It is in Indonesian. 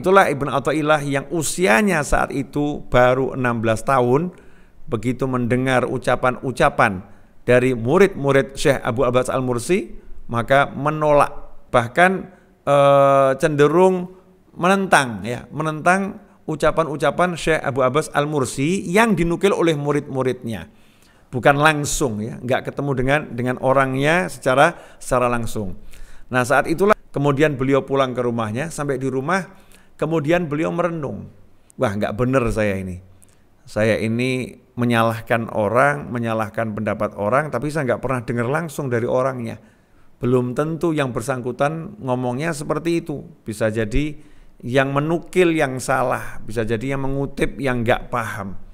Itulah Ibn Atta'illah yang usianya saat itu baru 16 tahun begitu mendengar ucapan-ucapan dari murid-murid Syekh Abu Abbas Al-Mursi maka menolak bahkan e, cenderung menentang ya menentang ucapan-ucapan Syekh Abu Abbas Al-Mursi yang dinukil oleh murid-muridnya bukan langsung ya nggak ketemu dengan dengan orangnya secara secara langsung nah saat itulah kemudian beliau pulang ke rumahnya sampai di rumah Kemudian beliau merenung, wah nggak benar saya ini. Saya ini menyalahkan orang, menyalahkan pendapat orang, tapi saya nggak pernah dengar langsung dari orangnya. Belum tentu yang bersangkutan ngomongnya seperti itu. Bisa jadi yang menukil yang salah, bisa jadi yang mengutip yang nggak paham.